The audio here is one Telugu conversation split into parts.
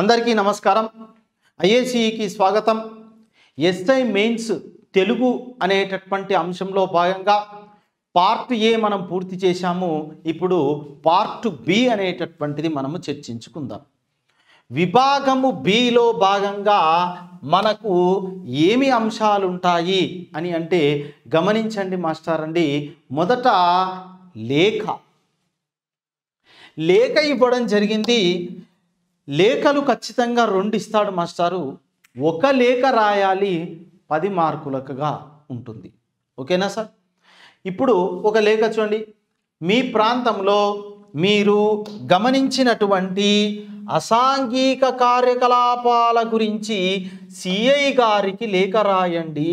అందరికీ నమస్కారం ఐఏసీఈకి స్వాగతం ఎస్ఐ మెయిన్స్ తెలుగు అనేటటువంటి అంశంలో భాగంగా పార్ట్ ఏ మనం పూర్తి చేశాము ఇప్పుడు పార్ట్ బి అనేటటువంటిది మనము చర్చించుకుందాం విభాగము బిలో భాగంగా మనకు ఏమి అంశాలు ఉంటాయి అని అంటే గమనించండి మాస్టర్ అండి మొదట లేఖ లేఖ ఇవ్వడం జరిగింది లేఖలు ఖచ్చితంగా రెండు ఇస్తాడు మాస్టారు ఒక లేఖ రాయాలి పది మార్కులకుగా ఉంటుంది ఓకేనా సార్ ఇప్పుడు ఒక లేఖ చూడండి మీ ప్రాంతంలో మీరు గమనించినటువంటి అసాంఘిక కార్యకలాపాల గురించి సిఐ గారికి లేఖ రాయండి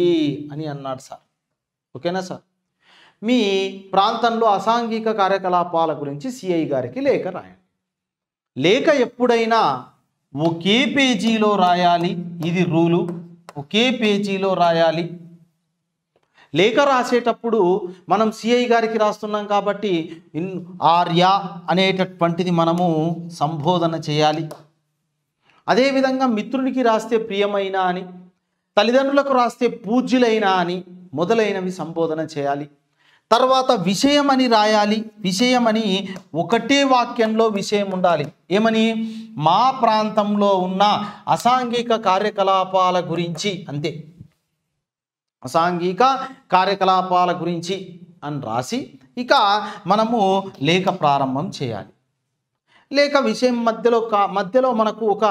అని అన్నాడు సార్ ఓకేనా సార్ మీ ప్రాంతంలో అసాంఘిక కార్యకలాపాల గురించి సిఐ గారికి లేఖ రాయండి లేఖ ఎప్పుడైనా ఒకే పేజీలో రాయాలి ఇది రూలు ఒకే పేజీలో రాయాలి లేఖ రాసేటప్పుడు మనం సిఐ గారికి రాస్తున్నాం కాబట్టి ఆర్య అనేటటువంటిది మనము సంబోధన చేయాలి అదేవిధంగా మిత్రునికి రాస్తే ప్రియమైన అని తల్లిదండ్రులకు రాస్తే పూజ్యులైన అని మొదలైనవి సంబోధన చేయాలి తర్వాత విషయం అని రాయాలి విషయం అని ఒకటే వాక్యంలో విషయం ఉండాలి ఏమని మా ప్రాంతంలో ఉన్న అసాంఘిక కార్యకలాపాల గురించి అంతే అసాంఘిక కార్యకలాపాల గురించి అని రాసి ఇక మనము లేఖ ప్రారంభం చేయాలి లేక విషయం మధ్యలో కా మధ్యలో మనకు ఒక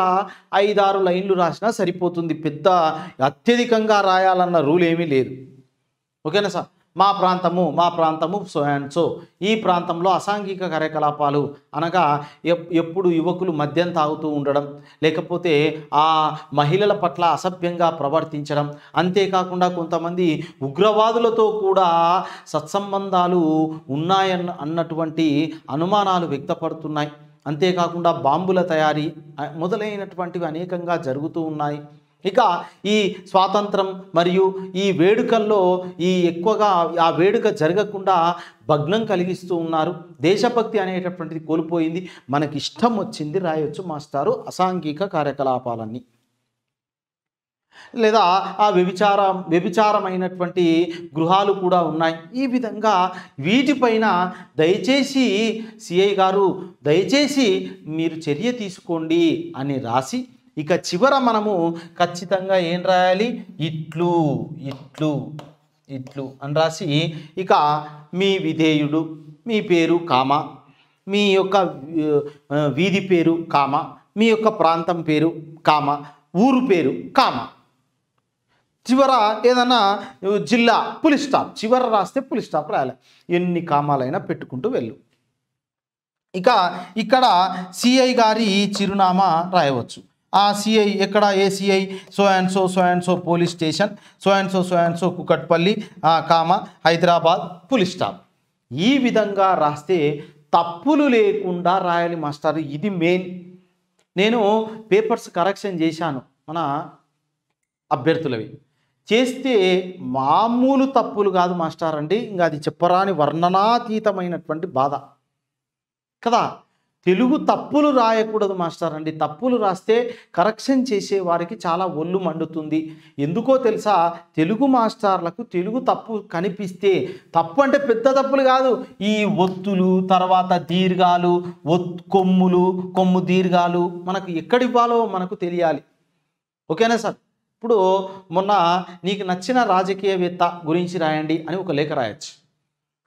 ఐదారు లైన్లు రాసినా సరిపోతుంది పెద్ద అత్యధికంగా రాయాలన్న రూల్ ఏమీ లేదు ఓకేనా సార్ మా ప్రాంతము మా ప్రాంతము సో అండ్ సో ఈ ప్రాంతంలో అసాంఘిక కార్యకలాపాలు అనగా ఎప్పుడు యువకులు మద్యం తాగుతూ ఉండడం లేకపోతే ఆ మహిళల పట్ల అసభ్యంగా ప్రవర్తించడం అంతేకాకుండా కొంతమంది ఉగ్రవాదులతో కూడా సత్సంబంధాలు ఉన్నాయన్న అన్నటువంటి అనుమానాలు వ్యక్తపడుతున్నాయి అంతేకాకుండా బాంబుల తయారీ మొదలైనటువంటివి అనేకంగా జరుగుతూ ఉన్నాయి ఇక ఈ స్వాతంత్రం మరియు ఈ వేడుకల్లో ఈ ఎక్కువగా ఆ వేడుక జరగకుండా భగ్నం కలిగిస్తూ ఉన్నారు దేశభక్తి అనేటటువంటిది కోల్పోయింది మనకి ఇష్టం వచ్చింది రాయొచ్చు మాస్టారు అసాంఘిక కార్యకలాపాలన్నీ లేదా ఆ వ్యభిచార వ్యభిచారమైనటువంటి గృహాలు కూడా ఉన్నాయి ఈ విధంగా వీటిపైన దయచేసి సిఐ గారు దయచేసి మీరు చర్య తీసుకోండి అని రాసి ఇక చివర మనము ఖచ్చితంగా ఏం రాయాలి ఇట్లు ఇట్లు ఇట్లు అని రాసి ఇక మీ విధేయుడు మీ పేరు కామ మీ యొక్క వీధి పేరు కామ మీ యొక్క ప్రాంతం పేరు కామ ఊరు పేరు కామ చివర ఏదన్నా జిల్లా పులి స్టాప్ చివర రాస్తే పులి స్టాప్ రాయాలి ఎన్ని కామాలైనా పెట్టుకుంటూ వెళ్ళు ఇక ఇక్కడ సిఐ గారి చిరునామా రాయవచ్చు ఆ సిఐ ఎక్కడ ACI so and so so and so police station so and so so and so Kukatpally comma Hyderabad police stop ఈ విధంగా రాస్తే తప్పులు లేకుండా రాయాలి మాస్టర్ ఇది మెయిన్ నేను పేపర్స్ కరెక్షన్ చేశాను మన అభ్యర్థులవి చేస్తే మామూలు తప్పులు కాదు మాస్టర్ అండి ఇంకా అది చెప్పరాని వర్ణనాతీతమైనటువంటి బాధ కదా తెలుగు తప్పులు రాయకూడదు మాస్టర్ అండి తప్పులు రాస్తే కరెక్షన్ చేసే వారికి చాలా ఒళ్ళు మండుతుంది ఎందుకో తెలుసా తెలుగు మాస్టర్లకు తెలుగు తప్పు కనిపిస్తే తప్పు అంటే పెద్ద తప్పులు కాదు ఈ ఒత్తులు తర్వాత దీర్ఘాలు ఒత్ కొమ్ములు కొమ్ము దీర్ఘాలు మనకు ఎక్కడివ్వాలో మనకు తెలియాలి ఓకేనా సార్ ఇప్పుడు మొన్న నీకు నచ్చిన రాజకీయవేత్త గురించి రాయండి అని ఒక లేఖ రాయొచ్చు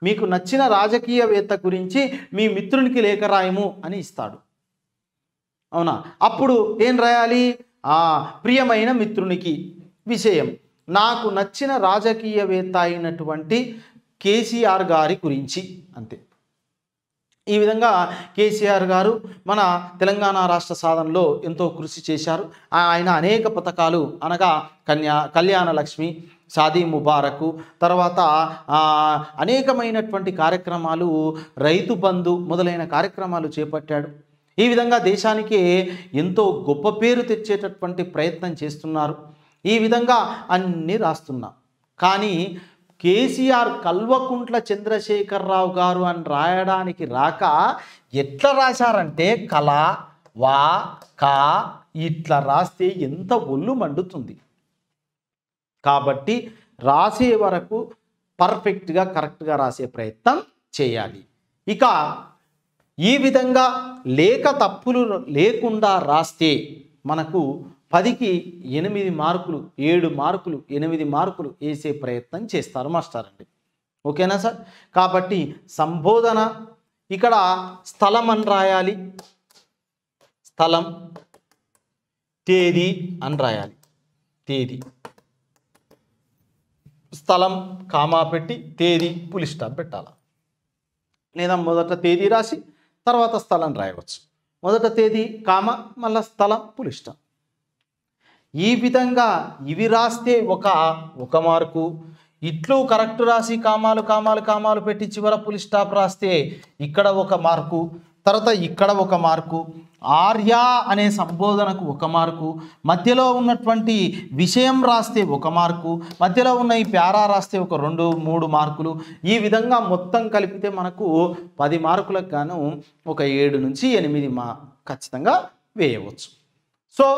మీకు నచ్చిన రాజకీయవేత్త గురించి మీ మిత్రునికి లేఖ రాయము అని ఇస్తాడు అవునా అప్పుడు ఏం రాయాలి ఆ ప్రియమైన మిత్రునికి విషయం నాకు నచ్చిన రాజకీయవేత్త అయినటువంటి కేసీఆర్ గారి గురించి అంతే ఈ విధంగా కేసీఆర్ గారు మన తెలంగాణ రాష్ట్ర సాధనలో ఎంతో కృషి చేశారు ఆయన అనేక పథకాలు అనగా కన్యా కళ్యాణ లక్ష్మి సాదీ ముబారకు తర్వాత అనేకమైనటువంటి కార్యక్రమాలు రైతు బంధు మొదలైన కార్యక్రమాలు చేపట్టాడు ఈ విధంగా దేశానికి ఎంతో గొప్ప పేరు తెచ్చేటటువంటి ప్రయత్నం చేస్తున్నారు ఈ విధంగా అన్నీ రాస్తున్నా కానీ కేసీఆర్ కల్వకుంట్ల చంద్రశేఖరరావు గారు అని రాయడానికి రాక ఎట్లా రాశారంటే కళ వా కా ఇట్లా రాస్తే ఎంత ఒళ్ళు మండుతుంది కాబట్టి రాసే వరకు పర్ఫెక్ట్గా కరెక్ట్గా రాసే ప్రయత్నం చేయాలి ఇక ఈ విధంగా లేక తప్పులు లేకుండా రాస్తే మనకు పదికి ఎనిమిది మార్కులు ఏడు మార్కులు ఎనిమిది మార్కులు వేసే ప్రయత్నం చేస్తారు మాస్టర్ అండి ఓకేనా సార్ కాబట్టి సంబోధన ఇక్కడ స్థలం అని రాయాలి స్థలం తేదీ అని రాయాలి తేదీ స్థలం కామా పెట్టి తేదీ పులిస్టాప్ పెట్టాలి లేదా మొదట తేదీ రాసి తర్వాత స్థలం రాయవచ్చు మొదట తేదీ కామ మళ్ళీ స్థలం పులిస్టాప్ ఈ విధంగా ఇవి రాస్తే ఒక ఒక మార్కు ఇట్లు కరెక్ట్ రాసి కామాలు కామాలు కామాలు పెట్టి చివర పులి స్టాప్ రాస్తే ఇక్కడ ఒక మార్కు తర్వాత ఇక్కడ ఒక మార్కు ఆర్యా అనే సంబోధనకు ఒక మార్కు మధ్యలో ఉన్నటువంటి విషయం రాస్తే ఒక మార్కు మధ్యలో ఉన్న ఈ ప్యారా రాస్తే ఒక రెండు మూడు మార్కులు ఈ విధంగా మొత్తం కలిపితే మనకు పది మార్కులకు గాను ఒక ఏడు నుంచి ఎనిమిది మా ఖచ్చితంగా వేయవచ్చు సో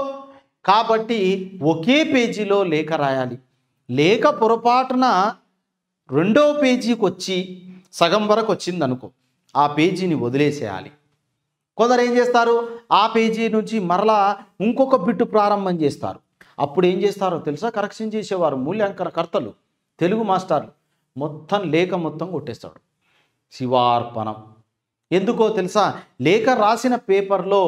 కాబట్టి ఒకే పేజీలో లేఖ రాయాలి లేఖ పొరపాటున రెండో పేజీకి వచ్చి సగం వరకు వచ్చింది అనుకో ఆ పేజీని వదిలేసేయాలి కొందరు ఏం చేస్తారు ఆ పేజీ నుంచి మరలా ఇంకొక బిట్టు ప్రారంభం చేస్తారు అప్పుడు ఏం చేస్తారో తెలుసా కరెక్షన్ చేసేవారు కర్తలు తెలుగు మాస్టర్లు మొత్తం లేఖ మొత్తం కొట్టేస్తాడు శివార్పణం ఎందుకో తెలుసా లేఖ రాసిన పేపర్లో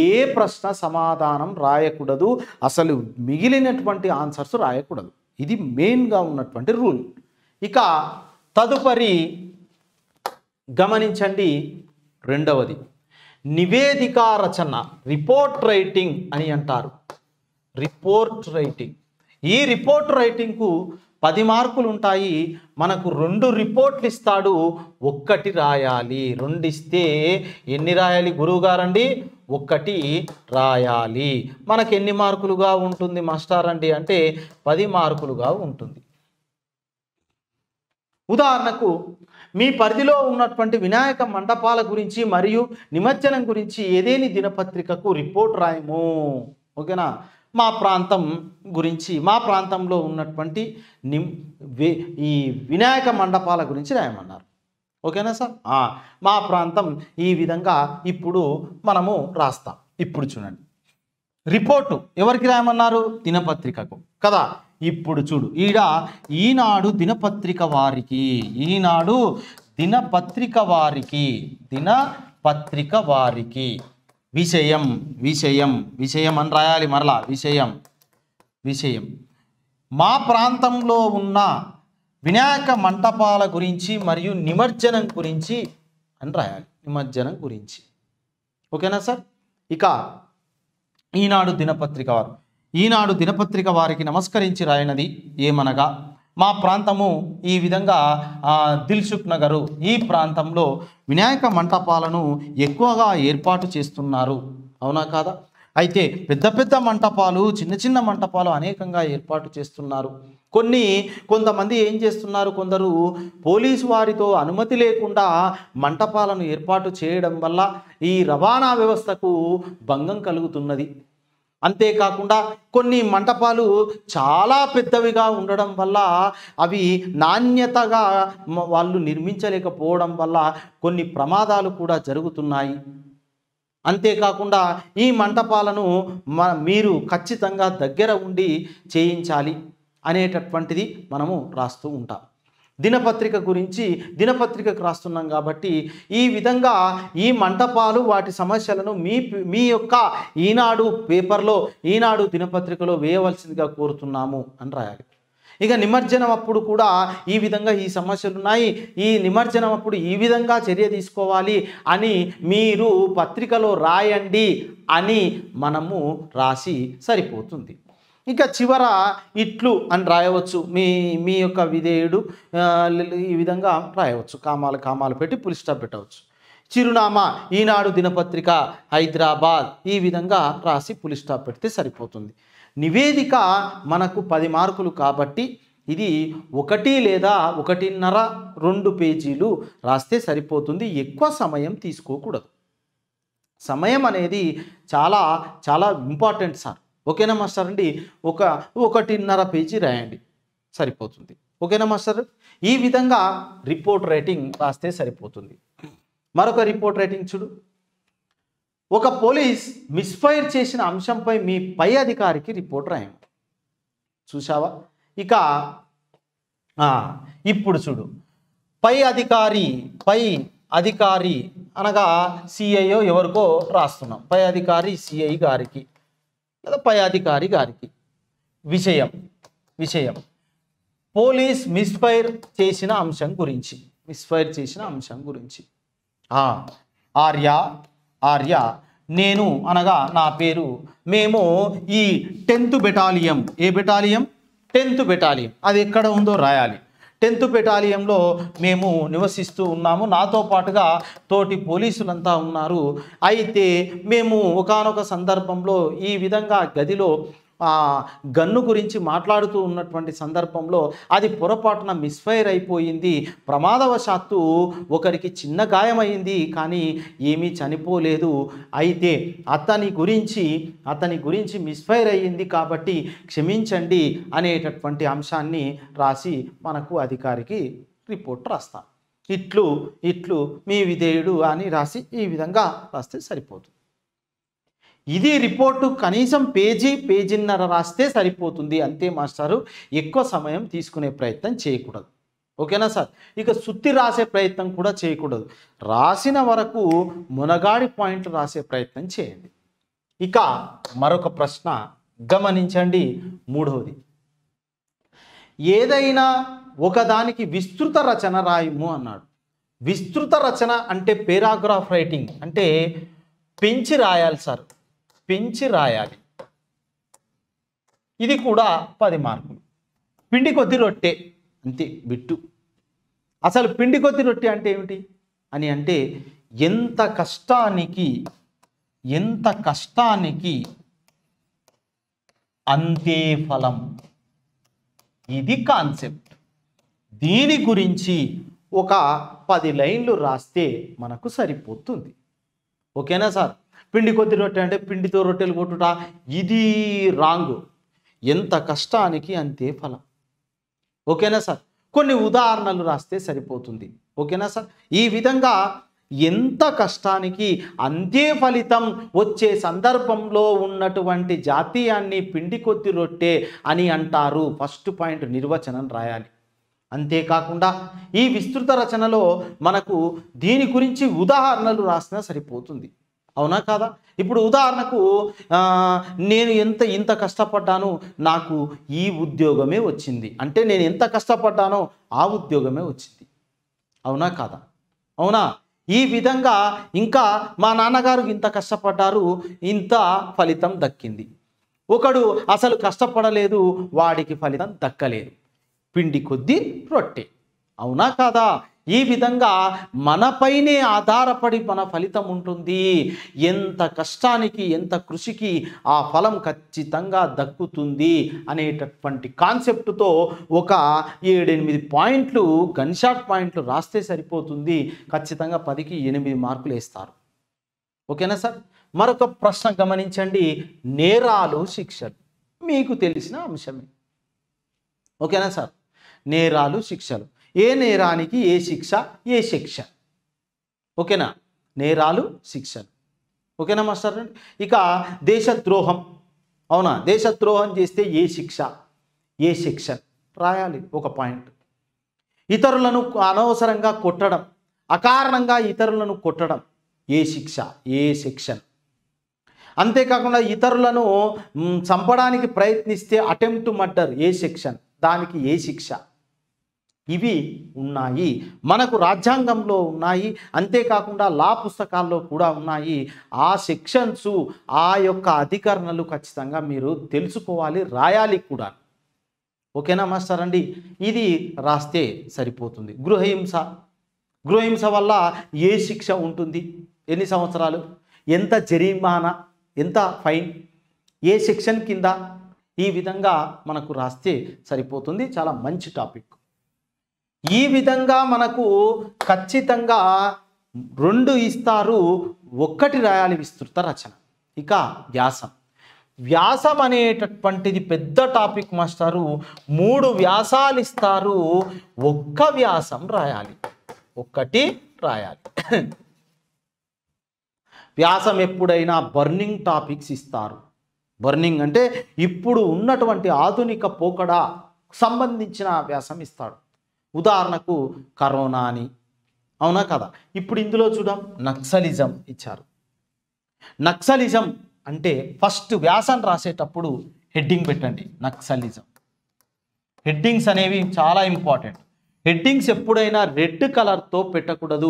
ఏ ప్రశ్న సమాధానం రాయకూడదు అసలు మిగిలినటువంటి ఆన్సర్స్ రాయకూడదు ఇది మెయిన్గా ఉన్నటువంటి రూల్ ఇక తదుపరి గమనించండి రెండవది నివేదిక రచన రిపోర్ట్ రైటింగ్ అని అంటారు రిపోర్ట్ రైటింగ్ ఈ రిపోర్ట్ రైటింగ్కు పది మార్కులు ఉంటాయి మనకు రెండు రిపోర్ట్లు ఇస్తాడు ఒక్కటి రాయాలి రెండు ఇస్తే ఎన్ని రాయాలి గురువుగారండి ఒక్కటి రాయాలి మనకు ఎన్ని మార్కులుగా ఉంటుంది మాస్టర్ అండి అంటే పది మార్కులుగా ఉంటుంది ఉదాహరణకు మీ పరిధిలో ఉన్నటువంటి వినాయక మండపాల గురించి మరియు నిమజ్జనం గురించి ఏదేని దినపత్రికకు రిపోర్ట్ రాయము ఓకేనా మా ప్రాంతం గురించి మా ప్రాంతంలో ఉన్నటువంటి నిమ్ ఈ వినాయక మండపాల గురించి రాయమన్నారు ఓకేనా సార్ మా ప్రాంతం ఈ విధంగా ఇప్పుడు మనము రాస్తాం ఇప్పుడు చూడండి రిపోర్టు ఎవరికి రాయమన్నారు దినపత్రికకు కదా ఇప్పుడు చూడు ఈడ ఈనాడు దినపత్రిక వారికి ఈనాడు దినపత్రిక వారికి దినపత్రిక వారికి విషయం విషయం విషయం అని రాయాలి మరలా విషయం విషయం మా ప్రాంతంలో ఉన్న వినాయక మంటపాల గురించి మరియు నిమజ్జనం గురించి అని రాయాలి నిమజ్జనం గురించి ఓకేనా సార్ ఇక ఈనాడు దినపత్రిక వారు ఈనాడు దినపత్రిక వారికి నమస్కరించి రాయనది ఏమనగా మా ప్రాంతము ఈ విధంగా దిల్సుఖ్ నగరు ఈ ప్రాంతంలో వినాయక మంటపాలను ఎక్కువగా ఏర్పాటు చేస్తున్నారు అవునా కాదా అయితే పెద్ద పెద్ద మంటపాలు చిన్న చిన్న మంటపాలు అనేకంగా ఏర్పాటు చేస్తున్నారు కొన్ని కొంతమంది ఏం చేస్తున్నారు కొందరు పోలీసు వారితో అనుమతి లేకుండా మంటపాలను ఏర్పాటు చేయడం వల్ల ఈ రవాణా వ్యవస్థకు భంగం కలుగుతున్నది అంతేకాకుండా కొన్ని మంటపాలు చాలా పెద్దవిగా ఉండడం వల్ల అవి నాణ్యతగా వాళ్ళు నిర్మించలేకపోవడం వల్ల కొన్ని ప్రమాదాలు కూడా జరుగుతున్నాయి అంతేకాకుండా ఈ మంటపాలను మీరు ఖచ్చితంగా దగ్గర ఉండి చేయించాలి అనేటటువంటిది మనము రాస్తూ ఉంటాం దినపత్రిక గురించి దినపత్రికకు రాస్తున్నాం కాబట్టి ఈ విధంగా ఈ మంటపాలు వాటి సమస్యలను మీ మీ యొక్క ఈనాడు పేపర్లో ఈనాడు దినపత్రికలో వేయవలసిందిగా కోరుతున్నాము అని రాయాలి ఇక నిమజ్జనం అప్పుడు కూడా ఈ విధంగా ఈ సమస్యలు ఉన్నాయి ఈ నిమజ్జనం అప్పుడు ఈ విధంగా చర్య తీసుకోవాలి అని మీరు పత్రికలో రాయండి అని మనము రాసి సరిపోతుంది ఇంకా చివర ఇట్లు అని రాయవచ్చు మీ మీ యొక్క విధేయుడు ఈ విధంగా రాయవచ్చు కామాలు కామాలు పెట్టి పులి స్టాప్ పెట్టవచ్చు చిరునామా ఈనాడు దినపత్రిక హైదరాబాద్ ఈ విధంగా రాసి పులి పెడితే సరిపోతుంది నివేదిక మనకు పది మార్కులు కాబట్టి ఇది ఒకటి లేదా ఒకటిన్నర రెండు పేజీలు రాస్తే సరిపోతుంది ఎక్కువ సమయం తీసుకోకూడదు సమయం అనేది చాలా చాలా ఇంపార్టెంట్ సార్ ఓకేనా మాస్టర్ అండి ఒక ఒకటిన్నర పేజీ రాయండి సరిపోతుంది ఓకేనా మాస్టర్ ఈ విధంగా రిపోర్ట్ రైటింగ్ రాస్తే సరిపోతుంది మరొక రిపోర్ట్ రైటింగ్ చూడు ఒక పోలీస్ మిస్ఫైర్ చేసిన అంశంపై మీ పై అధికారికి రిపోర్ట్ రాయండి చూసావా ఇక ఇప్పుడు చూడు పై అధికారి పై అధికారి అనగా సిఐఓ ఎవరికో రాస్తున్నాం పై అధికారి సిఐ గారికి లేదా పై అధికారి గారికి విషయం విషయం పోలీస్ మిస్ఫైర్ చేసిన అంశం గురించి మిస్ఫైర్ చేసిన అంశం గురించి ఆర్య ఆర్య నేను అనగా నా పేరు మేము ఈ టెన్త్ బెటాలియం ఏ బెటాలియం టెన్త్ బెటాలియం అది ఎక్కడ ఉందో రాయాలి టెన్త్ పెటాలియంలో మేము నివసిస్తూ ఉన్నాము నాతో పాటుగా తోటి పోలీసులంతా ఉన్నారు అయితే మేము ఒకనొక సందర్భంలో ఈ విధంగా గదిలో గన్ను గురించి మాట్లాడుతూ ఉన్నటువంటి సందర్భంలో అది పొరపాటున మిస్ఫైర్ అయిపోయింది ప్రమాదవశాత్తు ఒకరికి చిన్న గాయమైంది కానీ ఏమీ చనిపోలేదు అయితే అతని గురించి అతని గురించి మిస్ఫైర్ అయ్యింది కాబట్టి క్షమించండి అనేటటువంటి అంశాన్ని రాసి మనకు అధికారికి రిపోర్ట్ రాస్తాం ఇట్లు ఇట్లు మీ విధేయుడు అని రాసి ఈ విధంగా రాస్తే సరిపోతుంది ఇది రిపోర్టు కనీసం పేజీ పేజీన్నర రాస్తే సరిపోతుంది అంతే మాస్టారు ఎక్కువ సమయం తీసుకునే ప్రయత్నం చేయకూడదు ఓకేనా సార్ ఇక సుత్తి రాసే ప్రయత్నం కూడా చేయకూడదు రాసిన వరకు మునగాడి పాయింట్లు రాసే ప్రయత్నం చేయండి ఇక మరొక ప్రశ్న గమనించండి మూడవది ఏదైనా ఒకదానికి విస్తృత రచన రాయము అన్నాడు విస్తృత రచన అంటే పేరాగ్రాఫ్ రైటింగ్ అంటే పెంచి రాయాలి సార్ పెంచి రాయాలి ఇది కూడా పది మార్కులు పిండి కొద్ది రొట్టె అంతే బిట్టు అసలు పిండి కొద్ది రొట్టె అంటే ఏమిటి అని అంటే ఎంత కష్టానికి ఎంత కష్టానికి అంతే ఫలం ఇది కాన్సెప్ట్ దీని గురించి ఒక పది లైన్లు రాస్తే మనకు సరిపోతుంది ఓకేనా సార్ పిండి కొద్ది రొట్టె అంటే పిండితో రొట్టెలు కొట్టుట ఇది రాంగు ఎంత కష్టానికి అంతే ఫలం ఓకేనా సార్ కొన్ని ఉదాహరణలు రాస్తే సరిపోతుంది ఓకేనా సార్ ఈ విధంగా ఎంత కష్టానికి అంతే ఫలితం వచ్చే సందర్భంలో ఉన్నటువంటి జాతీయాన్ని పిండి కొద్ది రొట్టె అని అంటారు ఫస్ట్ పాయింట్ నిర్వచనం రాయాలి అంతేకాకుండా ఈ విస్తృత రచనలో మనకు దీని గురించి ఉదాహరణలు రాసినా సరిపోతుంది అవునా కాదా ఇప్పుడు ఉదాహరణకు నేను ఎంత ఇంత కష్టపడ్డాను నాకు ఈ ఉద్యోగమే వచ్చింది అంటే నేను ఎంత కష్టపడ్డానో ఆ ఉద్యోగమే వచ్చింది అవునా కాదా అవునా ఈ విధంగా ఇంకా మా నాన్నగారు ఇంత కష్టపడ్డారు ఇంత ఫలితం దక్కింది ఒకడు అసలు కష్టపడలేదు వాడికి ఫలితం దక్కలేదు పిండి కొద్దీ రొట్టె అవునా కాదా ఈ విధంగా మనపైనే ఆధారపడి మన ఫలితం ఉంటుంది ఎంత కష్టానికి ఎంత కృషికి ఆ ఫలం ఖచ్చితంగా దక్కుతుంది అనేటటువంటి కాన్సెప్ట్తో ఒక ఏడెనిమిది పాయింట్లు గన్షాట్ పాయింట్లు రాస్తే సరిపోతుంది ఖచ్చితంగా పదికి ఎనిమిది మార్కులు వేస్తారు ఓకేనా సార్ మరొక ప్రశ్న గమనించండి నేరాలు శిక్షలు మీకు తెలిసిన అంశమే ఓకేనా సార్ నేరాలు శిక్షలు ఏ నేరానికి ఏ శిక్ష ఏ శిక్ష ఓకేనా నేరాలు శిక్షలు ఓకేనా మాస్టర్ ఇక దేశద్రోహం అవునా దేశద్రోహం చేస్తే ఏ శిక్ష ఏ శిక్షన్ రాయాలి ఒక పాయింట్ ఇతరులను అనవసరంగా కొట్టడం అకారణంగా ఇతరులను కొట్టడం ఏ శిక్ష ఏ సెక్షన్ అంతేకాకుండా ఇతరులను చంపడానికి ప్రయత్నిస్తే అటెంప్ట్ మర్డర్ ఏ సెక్షన్ దానికి ఏ శిక్ష ఇవి ఉన్నాయి మనకు రాజ్యాంగంలో ఉన్నాయి అంతేకాకుండా లా పుస్తకాల్లో కూడా ఉన్నాయి ఆ సెక్షన్స్ ఆ యొక్క అధికరణలు ఖచ్చితంగా మీరు తెలుసుకోవాలి రాయాలి కూడా ఓకేనా మాస్టర్ అండి ఇది రాస్తే సరిపోతుంది గృహహింస గృహహింస వల్ల ఏ శిక్ష ఉంటుంది ఎన్ని సంవత్సరాలు ఎంత జరిమానా ఎంత ఫైన్ ఏ సెక్షన్ కింద ఈ విధంగా మనకు రాస్తే సరిపోతుంది చాలా మంచి టాపిక్ ఈ విధంగా మనకు ఖచ్చితంగా రెండు ఇస్తారు ఒక్కటి రాయాలి విస్తృత రచన ఇక వ్యాసం వ్యాసం అనేటటువంటిది పెద్ద టాపిక్ మాస్టారు మూడు వ్యాసాలు ఇస్తారు ఒక్క వ్యాసం రాయాలి ఒక్కటి రాయాలి వ్యాసం ఎప్పుడైనా బర్నింగ్ టాపిక్స్ ఇస్తారు బర్నింగ్ అంటే ఇప్పుడు ఉన్నటువంటి ఆధునిక పోకడ సంబంధించిన వ్యాసం ఇస్తాడు ఉదాహరణకు కరోనా అని అవునా కదా ఇప్పుడు ఇందులో చూడం నక్సలిజం ఇచ్చారు నక్సలిజం అంటే ఫస్ట్ వ్యాసం రాసేటప్పుడు హెడ్డింగ్ పెట్టండి నక్సలిజం హెడ్డింగ్స్ అనేవి చాలా ఇంపార్టెంట్ హెడ్డింగ్స్ ఎప్పుడైనా రెడ్ కలర్తో పెట్టకూడదు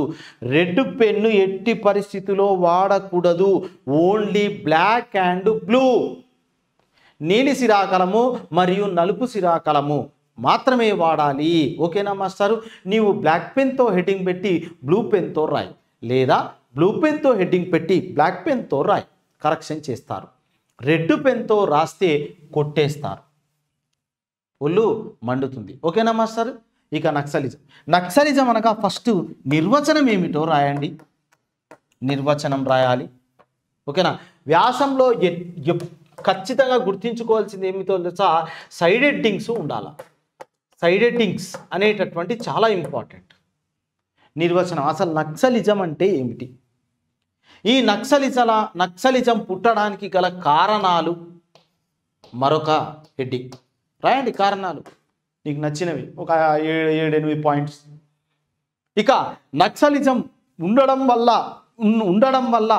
రెడ్ పెన్ను ఎట్టి పరిస్థితిలో వాడకూడదు ఓన్లీ బ్లాక్ అండ్ బ్లూ నీలి సిరాకలము మరియు నలుపు సిరాకలము మాత్రమే వాడాలి ఓకేనా మాస్టారు నీవు బ్లాక్ పెన్తో హెడ్డింగ్ పెట్టి బ్లూ పెన్తో రాయి లేదా బ్లూ పెన్తో హెడ్డింగ్ పెట్టి బ్లాక్ పెన్తో రాయి కరెక్షన్ చేస్తారు రెడ్ పెన్తో రాస్తే కొట్టేస్తారు ఒళ్ళు మండుతుంది ఓకేనా మాస్టారు ఇక నక్సలిజం నక్సలిజం అనగా ఫస్ట్ నిర్వచనం ఏమిటో రాయండి నిర్వచనం రాయాలి ఓకేనా వ్యాసంలో ఖచ్చితంగా గుర్తించుకోవాల్సింది ఏమిటో తెలుసా సైడ్ హెడ్డింగ్స్ ఉండాలి సైడెటింగ్స్ అనేటటువంటి చాలా ఇంపార్టెంట్ నిర్వచనం అసలు నక్సలిజం అంటే ఏమిటి ఈ నక్సలిజల నక్సలిజం పుట్టడానికి గల కారణాలు మరొక హెడ్డింగ్ రాయండి కారణాలు నీకు నచ్చినవి ఒక ఏడు ఏడెనిమిది పాయింట్స్ ఇక నక్సలిజం ఉండడం వల్ల ఉండడం వల్ల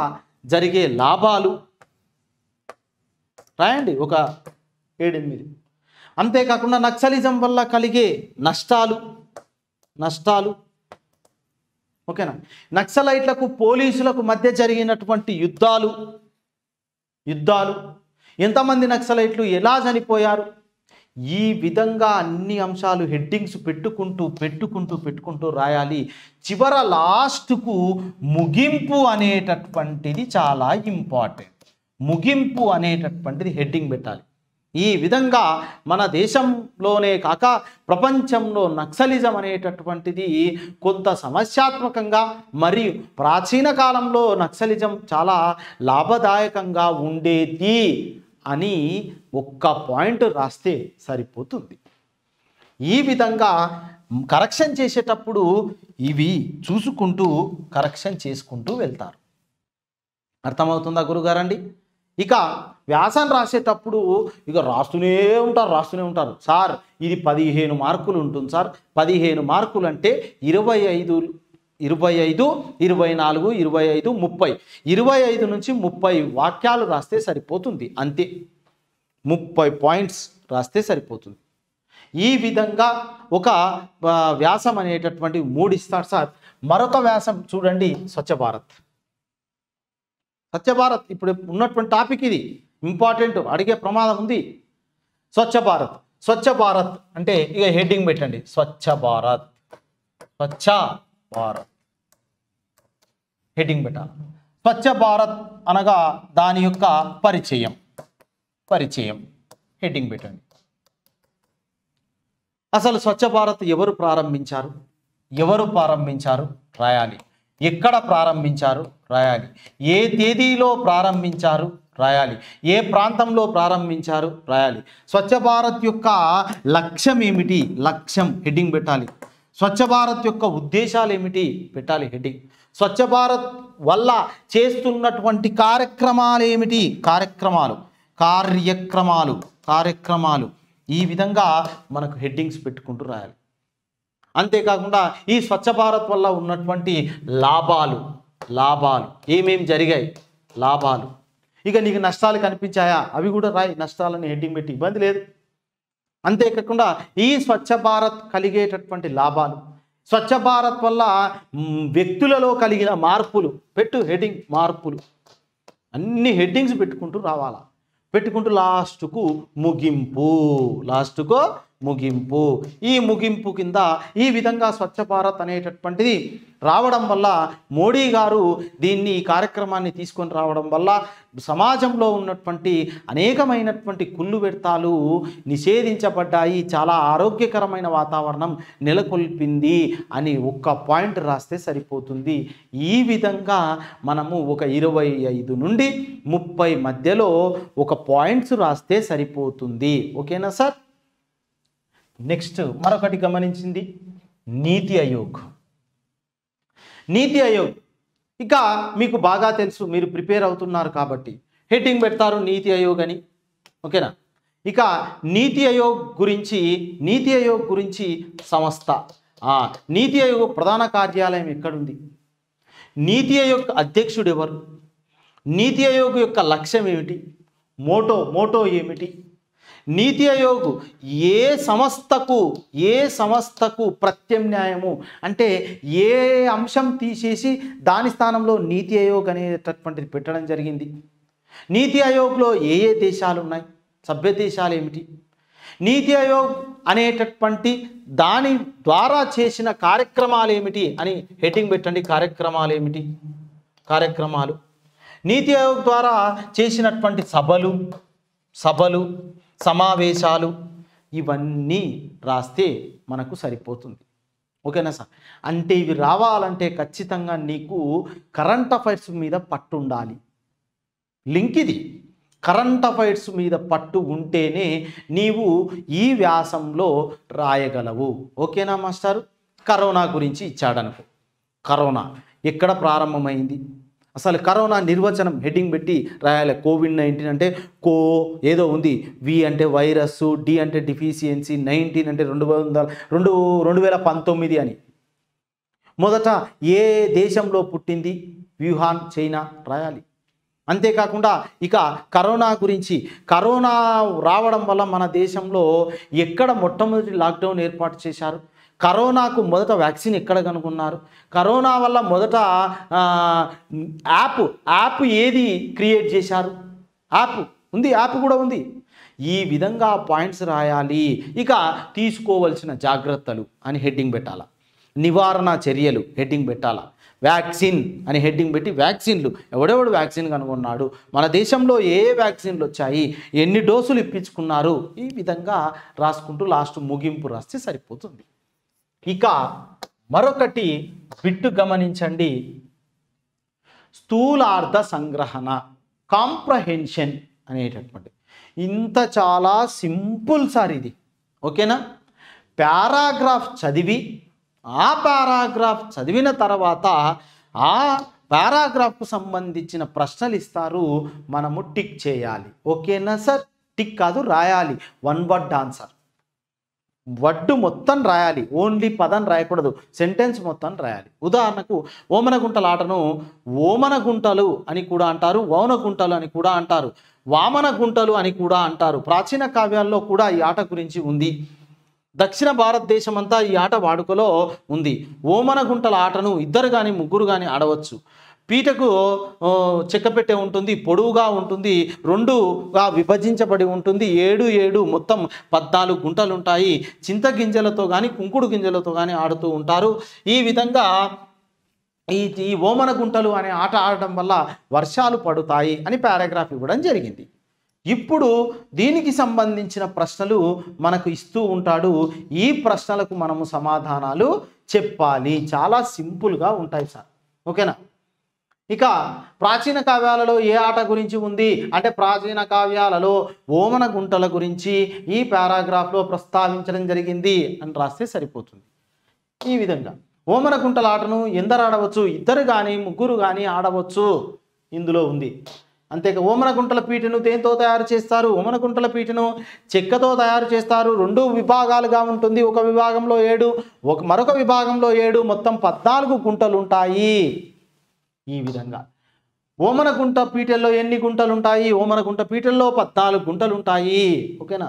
జరిగే లాభాలు రాయండి ఒక ఏడెనిమిది అంతేకాకుండా నక్సలిజం వల్ల కలిగే నష్టాలు నష్టాలు ఓకేనా నక్సలైట్లకు పోలీసులకు మధ్య జరిగినటువంటి యుద్ధాలు యుద్ధాలు ఎంతమంది నక్సలైట్లు ఎలా చనిపోయారు ఈ విధంగా అన్ని అంశాలు హెడ్డింగ్స్ పెట్టుకుంటూ పెట్టుకుంటూ పెట్టుకుంటూ రాయాలి చివర లాస్ట్కు ముగింపు అనేటటువంటిది చాలా ఇంపార్టెంట్ ముగింపు అనేటటువంటిది హెడ్డింగ్ పెట్టాలి ఈ విధంగా మన దేశంలోనే కాక ప్రపంచంలో నక్సలిజం అనేటటువంటిది కొంత సమస్యాత్మకంగా మరియు ప్రాచీన కాలంలో నక్సలిజం చాలా లాభదాయకంగా ఉండేది అని ఒక్క పాయింట్ రాస్తే సరిపోతుంది ఈ విధంగా కరెక్షన్ చేసేటప్పుడు ఇవి చూసుకుంటూ కరెక్షన్ చేసుకుంటూ వెళ్తారు అర్థమవుతుందా గురుగారండి ఇక వ్యాసం రాసేటప్పుడు ఇక రాస్తూనే ఉంటారు రాస్తూనే ఉంటారు సార్ ఇది పదిహేను మార్కులు ఉంటుంది సార్ పదిహేను మార్కులు అంటే ఇరవై ఐదు ఇరవై ఐదు ఇరవై నాలుగు ఇరవై ఐదు ముప్పై ఇరవై ఐదు నుంచి ముప్పై వాక్యాలు రాస్తే సరిపోతుంది అంతే ముప్పై పాయింట్స్ రాస్తే సరిపోతుంది ఈ విధంగా ఒక వ్యాసం అనేటటువంటి మూడు ఇస్తాడు సార్ మరొక వ్యాసం చూడండి స్వచ్ఛ భారత్ భారత్ ఇప్పుడు ఉన్నటువంటి టాపిక్ ఇది ఇంపార్టెంట్ అడిగే ప్రమాదం ఉంది స్వచ్ఛ భారత్ స్వచ్ఛ భారత్ అంటే ఇక హెడ్డింగ్ పెట్టండి స్వచ్ఛ భారత్ స్వచ్ఛ భారత్ హెడ్డింగ్ పెట్టాలి స్వచ్ఛ భారత్ అనగా దాని యొక్క పరిచయం పరిచయం హెడ్డింగ్ పెట్టండి అసలు స్వచ్ఛ భారత్ ఎవరు ప్రారంభించారు ఎవరు ప్రారంభించారు రాయాలి ఎక్కడ ప్రారంభించారు రాయాలి ఏ తేదీలో ప్రారంభించారు రాయాలి ఏ ప్రాంతంలో ప్రారంభించారు రాయాలి స్వచ్ఛ భారత్ యొక్క లక్ష్యం ఏమిటి లక్ష్యం హెడ్డింగ్ పెట్టాలి స్వచ్ఛ భారత్ యొక్క ఉద్దేశాలు ఏమిటి పెట్టాలి హెడ్డింగ్ స్వచ్ఛ భారత్ వల్ల చేస్తున్నటువంటి కార్యక్రమాలు ఏమిటి కార్యక్రమాలు కార్యక్రమాలు కార్యక్రమాలు ఈ విధంగా మనకు హెడ్డింగ్స్ పెట్టుకుంటూ రాయాలి అంతేకాకుండా ఈ స్వచ్ఛ భారత్ వల్ల ఉన్నటువంటి లాభాలు లాభాలు ఏమేమి జరిగాయి లాభాలు ఇక నీకు నష్టాలు కనిపించాయా అవి కూడా రాయి నష్టాలని హెడ్డింగ్ పెట్టి ఇబ్బంది లేదు అంతేకాకుండా ఈ స్వచ్ఛ భారత్ కలిగేటటువంటి లాభాలు స్వచ్ఛ భారత్ వల్ల వ్యక్తులలో కలిగిన మార్పులు పెట్టు హెడ్డింగ్ మార్పులు అన్ని హెడ్డింగ్స్ పెట్టుకుంటూ రావాలా పెట్టుకుంటూ లాస్ట్కు ముగింపు లాస్ట్కు ముగింపు ఈ ముగింపు కింద ఈ విధంగా స్వచ్ఛ భారత్ అనేటటువంటిది రావడం వల్ల మోడీ గారు దీన్ని ఈ కార్యక్రమాన్ని తీసుకొని రావడం వల్ల సమాజంలో ఉన్నటువంటి అనేకమైనటువంటి కుళ్ళు వ్యర్థాలు నిషేధించబడ్డాయి చాలా ఆరోగ్యకరమైన వాతావరణం నెలకొల్పింది అని ఒక్క పాయింట్ రాస్తే సరిపోతుంది ఈ విధంగా మనము ఒక ఇరవై ఐదు నుండి ముప్పై మధ్యలో ఒక పాయింట్స్ రాస్తే సరిపోతుంది ఓకేనా సార్ నెక్స్ట్ మరొకటి గమనించింది నీతి ఆయోగ్ నీతి ఆయోగ్ ఇక మీకు బాగా తెలుసు మీరు ప్రిపేర్ అవుతున్నారు కాబట్టి హెడ్డింగ్ పెడతారు నీతి ఆయోగ్ అని ఓకేనా ఇక నీతి ఆయోగ్ గురించి నీతి ఆయోగ్ గురించి సంస్థ నీతి ఆయోగ్ ప్రధాన కార్యాలయం ఎక్కడుంది నీతి ఆయోగ్ అధ్యక్షుడు ఎవరు నీతి ఆయోగ్ యొక్క లక్ష్యం ఏమిటి మోటో మోటో ఏమిటి నీతి ఆయోగ్ ఏ సంస్థకు ఏ సంస్థకు ప్రత్యామ్నాయము అంటే ఏ అంశం తీసేసి దాని స్థానంలో నీతి ఆయోగ్ అనేటటువంటిది పెట్టడం జరిగింది నీతి ఆయోగ్లో ఏ ఏ దేశాలు ఉన్నాయి సభ్య దేశాలు ఏమిటి నీతి ఆయోగ్ అనేటటువంటి దాని ద్వారా చేసిన కార్యక్రమాలు ఏమిటి అని హెడ్డింగ్ పెట్టండి కార్యక్రమాలు ఏమిటి కార్యక్రమాలు నీతి ఆయోగ్ ద్వారా చేసినటువంటి సభలు సభలు సమావేశాలు ఇవన్నీ రాస్తే మనకు సరిపోతుంది ఓకేనా సార్ అంటే ఇవి రావాలంటే ఖచ్చితంగా నీకు కరెంట్ అఫైర్స్ మీద పట్టు ఉండాలి లింక్ ఇది కరెంట్ అఫైర్స్ మీద పట్టు ఉంటేనే నీవు ఈ వ్యాసంలో రాయగలవు ఓకేనా మాస్టారు కరోనా గురించి ఇచ్చాడనుకో కరోనా ఎక్కడ ప్రారంభమైంది అసలు కరోనా నిర్వచనం హెడ్డింగ్ పెట్టి రాయాలి కోవిడ్ నైన్టీన్ అంటే కో ఏదో ఉంది వి అంటే వైరస్ డి అంటే డిఫిషియన్సీ నైన్టీన్ అంటే రెండు వందల రెండు రెండు వేల పంతొమ్మిది అని మొదట ఏ దేశంలో పుట్టింది వ్యూహాన్ చైనా రాయాలి అంతేకాకుండా ఇక కరోనా గురించి కరోనా రావడం వల్ల మన దేశంలో ఎక్కడ మొట్టమొదటి లాక్డౌన్ ఏర్పాటు చేశారు కరోనాకు మొదట వ్యాక్సిన్ ఎక్కడ కనుక్కున్నారు కరోనా వల్ల మొదట యాప్ యాప్ ఏది క్రియేట్ చేశారు యాప్ ఉంది యాప్ కూడా ఉంది ఈ విధంగా పాయింట్స్ రాయాలి ఇక తీసుకోవలసిన జాగ్రత్తలు అని హెడ్డింగ్ పెట్టాలా నివారణ చర్యలు హెడ్డింగ్ పెట్టాలా వ్యాక్సిన్ అని హెడ్డింగ్ పెట్టి వ్యాక్సిన్లు ఎవడెవడు వ్యాక్సిన్ కనుగొన్నాడు మన దేశంలో ఏ ఏ వ్యాక్సిన్లు వచ్చాయి ఎన్ని డోసులు ఇప్పించుకున్నారు ఈ విధంగా రాసుకుంటూ లాస్ట్ ముగింపు రాస్తే సరిపోతుంది ఇక మరొకటి బిట్టు గమనించండి స్థూలార్థ సంగ్రహణ కాంప్రహెన్షన్ అనేటటువంటి ఇంత చాలా సింపుల్ సార్ ఇది ఓకేనా పారాగ్రాఫ్ చదివి ఆ పారాగ్రాఫ్ చదివిన తర్వాత ఆ పారాగ్రాఫ్కు సంబంధించిన ప్రశ్నలు ఇస్తారు మనము టిక్ చేయాలి ఓకేనా సార్ టిక్ కాదు రాయాలి వన్ వర్డ్ ఆన్సర్ వడ్డు మొత్తం రాయాలి ఓన్లీ పదం రాయకూడదు సెంటెన్స్ మొత్తం రాయాలి ఉదాహరణకు ఓమనగుంటల ఆటను ఓమనగుంటలు అని కూడా అంటారు ఓనగుంటలు అని కూడా అంటారు వామన గుంటలు అని కూడా అంటారు ప్రాచీన కావ్యాల్లో కూడా ఈ ఆట గురించి ఉంది దక్షిణ భారతదేశం అంతా ఈ ఆట వాడుకలో ఉంది ఓమన గుంటల ఆటను ఇద్దరు కానీ ముగ్గురు కానీ ఆడవచ్చు పీటకు చెక్క పెట్టే ఉంటుంది పొడవుగా ఉంటుంది రెండుగా విభజించబడి ఉంటుంది ఏడు ఏడు మొత్తం పద్నాలుగు గుంటలు ఉంటాయి చింత గింజలతో కానీ కుంకుడు గింజలతో కానీ ఆడుతూ ఉంటారు ఈ విధంగా ఈ ఈ ఓమన గుంటలు అనే ఆట ఆడటం వల్ల వర్షాలు పడుతాయి అని పారాగ్రాఫ్ ఇవ్వడం జరిగింది ఇప్పుడు దీనికి సంబంధించిన ప్రశ్నలు మనకు ఇస్తూ ఉంటాడు ఈ ప్రశ్నలకు మనము సమాధానాలు చెప్పాలి చాలా సింపుల్గా ఉంటాయి సార్ ఓకేనా ఇక ప్రాచీన కావ్యాలలో ఏ ఆట గురించి ఉంది అంటే ప్రాచీన కావ్యాలలో ఓమన గుంటల గురించి ఈ పారాగ్రాఫ్లో ప్రస్తావించడం జరిగింది అని రాస్తే సరిపోతుంది ఈ విధంగా ఓమన గుంటల ఆటను ఎందరు ఆడవచ్చు ఇద్దరు కానీ ముగ్గురు కానీ ఆడవచ్చు ఇందులో ఉంది అంతే ఓమన గుంటల పీటను దేంతో తయారు చేస్తారు ఓమన గుంటల పీటను చెక్కతో తయారు చేస్తారు రెండు విభాగాలుగా ఉంటుంది ఒక విభాగంలో ఏడు ఒక మరొక విభాగంలో ఏడు మొత్తం పద్నాలుగు గుంటలు ఉంటాయి ఈ విధంగా ఓమనగుంట పీటల్లో ఎన్ని గుంటలు ఉంటాయి ఓమనగుంట పీటల్లో పద్నాలుగు గుంటలు ఉంటాయి ఓకేనా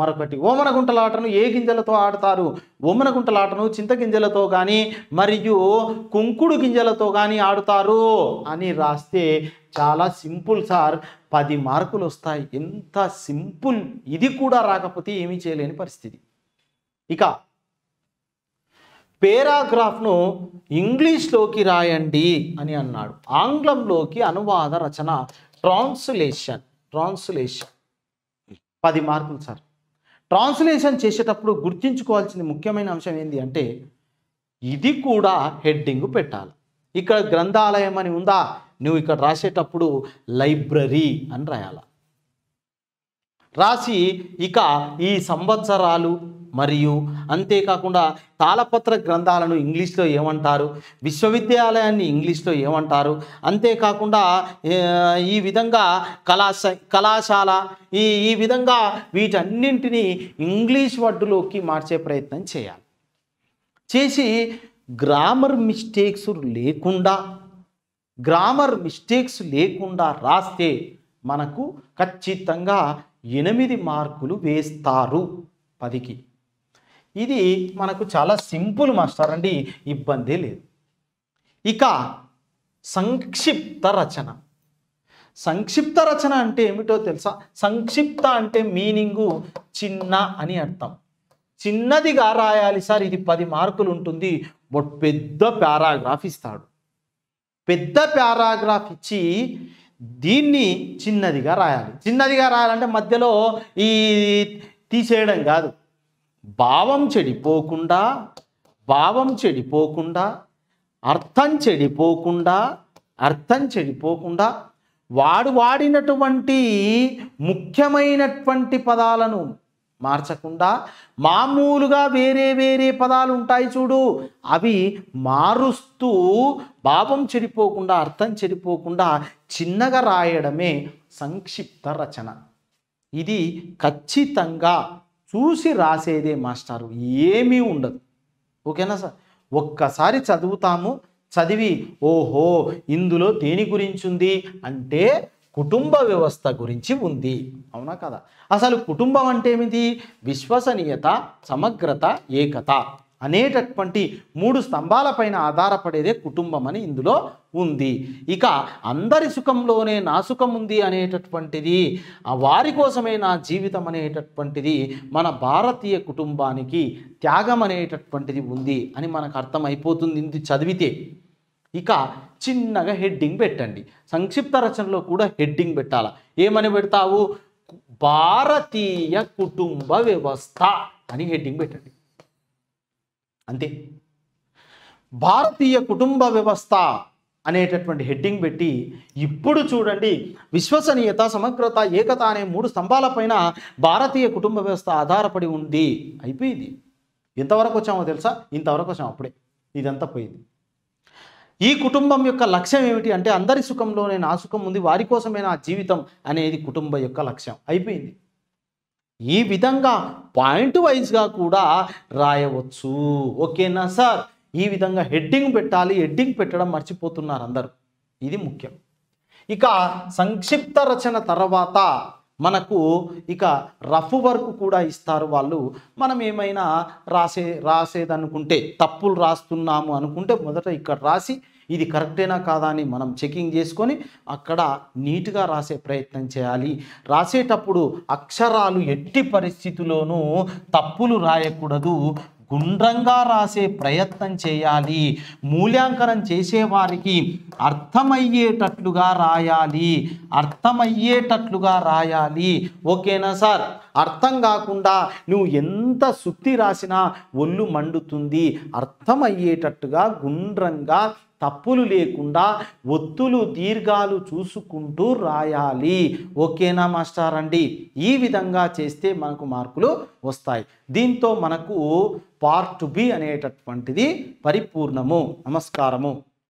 మరొకటి ఓమన గుంటలాటను ఏ గింజలతో ఆడతారు ఓమన గుంటలాటను చింత గింజలతో కానీ మరియు కుంకుడు గింజలతో కానీ ఆడుతారు అని రాస్తే చాలా సింపుల్ సార్ పది మార్కులు వస్తాయి ఎంత సింపుల్ ఇది కూడా రాకపోతే ఏమీ చేయలేని పరిస్థితి ఇక పేరాగ్రాఫ్ను ఇంగ్లీష్లోకి రాయండి అని అన్నాడు ఆంగ్లంలోకి అనువాద రచన ట్రాన్స్లేషన్ ట్రాన్స్లేషన్ పది మార్కులు సార్ ట్రాన్స్లేషన్ చేసేటప్పుడు గుర్తించుకోవాల్సిన ముఖ్యమైన అంశం ఏంటి అంటే ఇది కూడా హెడ్డింగ్ పెట్టాలి ఇక్కడ గ్రంథాలయం అని ఉందా నువ్వు ఇక్కడ రాసేటప్పుడు లైబ్రరీ అని రాయాల రాసి ఇక ఈ సంవత్సరాలు మరియు అంతేకాకుండా తాళపత్ర గ్రంథాలను ఇంగ్లీష్లో ఏమంటారు విశ్వవిద్యాలయాన్ని ఇంగ్లీష్లో ఏమంటారు అంతేకాకుండా ఈ విధంగా కళాశ కళాశాల ఈ ఈ విధంగా వీటన్నింటినీ ఇంగ్లీష్ వడ్డులోకి మార్చే ప్రయత్నం చేయాలి చేసి గ్రామర్ మిస్టేక్స్ లేకుండా గ్రామర్ మిస్టేక్స్ లేకుండా రాస్తే మనకు ఖచ్చితంగా ఎనిమిది మార్కులు వేస్తారు పదికి ఇది మనకు చాలా సింపుల్ మాస్టర్ అండి ఇబ్బంది లేదు ఇక సంక్షిప్త రచన సంక్షిప్త రచన అంటే ఏమిటో తెలుసా సంక్షిప్త అంటే మీనింగు చిన్న అని అర్థం చిన్నదిగా రాయాలి సార్ ఇది పది మార్కులు ఉంటుంది బట్ పెద్ద పారాగ్రాఫ్ ఇస్తాడు పెద్ద పారాగ్రాఫ్ ఇచ్చి దీన్ని చిన్నదిగా రాయాలి చిన్నదిగా రాయాలంటే మధ్యలో ఈ తీసేయడం కాదు భావం చెడిపోకుండా భావం చెడిపోకుండా అర్థం చెడిపోకుండా అర్థం చెడిపోకుండా వాడు వాడినటువంటి ముఖ్యమైనటువంటి పదాలను మార్చకుండా మామూలుగా వేరే వేరే పదాలు ఉంటాయి చూడు అవి మారుస్తూ భావం చెడిపోకుండా అర్థం చెడిపోకుండా చిన్నగా రాయడమే సంక్షిప్త రచన ఇది ఖచ్చితంగా చూసి రాసేదే మాస్టారు ఏమీ ఉండదు ఓకేనా సార్ ఒక్కసారి చదువుతాము చదివి ఓహో ఇందులో దేని గురించి ఉంది అంటే కుటుంబ వ్యవస్థ గురించి ఉంది అవునా కదా అసలు కుటుంబం అంటే ఏమిటి విశ్వసనీయత సమగ్రత ఏకత అనేటటువంటి మూడు స్తంభాలపైన ఆధారపడేదే కుటుంబం అని ఇందులో ఉంది ఇక అందరి సుఖంలోనే నా సుఖం ఉంది అనేటటువంటిది వారి కోసమే నా జీవితం అనేటటువంటిది మన భారతీయ కుటుంబానికి త్యాగం అనేటటువంటిది ఉంది అని మనకు అర్థమైపోతుంది ఇది చదివితే ఇక చిన్నగా హెడ్డింగ్ పెట్టండి సంక్షిప్త రచనలో కూడా హెడ్డింగ్ పెట్టాల ఏమని పెడతావు భారతీయ కుటుంబ వ్యవస్థ అని హెడ్డింగ్ పెట్టండి అంతే భారతీయ కుటుంబ వ్యవస్థ అనేటటువంటి హెడ్డింగ్ పెట్టి ఇప్పుడు చూడండి విశ్వసనీయత సమగ్రత ఏకత అనే మూడు స్తంభాలపైన భారతీయ కుటుంబ వ్యవస్థ ఆధారపడి ఉంది అయిపోయింది ఎంతవరకు వచ్చామో తెలుసా ఇంతవరకు వచ్చాము అప్పుడే ఇదంతా పోయింది ఈ కుటుంబం యొక్క లక్ష్యం ఏమిటి అంటే అందరి సుఖంలోనే నా సుఖం ఉంది వారి కోసమే నా జీవితం అనేది కుటుంబం యొక్క లక్ష్యం అయిపోయింది ఈ విధంగా పాయింట్ వైజ్గా కూడా రాయవచ్చు ఓకేనా సార్ ఈ విధంగా హెడ్డింగ్ పెట్టాలి హెడ్డింగ్ పెట్టడం మర్చిపోతున్నారు అందరూ ఇది ముఖ్యం ఇక సంక్షిప్త రచన తర్వాత మనకు ఇక రఫ్ వర్క్ కూడా ఇస్తారు వాళ్ళు మనం ఏమైనా రాసే రాసేదనుకుంటే తప్పులు రాస్తున్నాము అనుకుంటే మొదట ఇక్కడ రాసి ఇది కరెక్టేనా కాదా అని మనం చెకింగ్ చేసుకొని అక్కడ నీట్గా రాసే ప్రయత్నం చేయాలి రాసేటప్పుడు అక్షరాలు ఎట్టి పరిస్థితిలోనూ తప్పులు రాయకూడదు గుండ్రంగా రాసే ప్రయత్నం చేయాలి మూల్యాంకనం చేసేవారికి అర్థమయ్యేటట్లుగా రాయాలి అర్థమయ్యేటట్లుగా రాయాలి ఓకేనా సార్ అర్థం కాకుండా నువ్వు ఎంత సుత్తి రాసినా ఒళ్ళు మండుతుంది అర్థమయ్యేటట్టుగా గుండ్రంగా తప్పులు లేకుండా ఒత్తులు దీర్ఘాలు చూసుకుంటూ రాయాలి ఓకేనా మాస్టర్ అండి ఈ విధంగా చేస్తే మనకు మార్కులు వస్తాయి దీంతో మనకు పార్ట్ బి అనేటటువంటిది పరిపూర్ణము నమస్కారము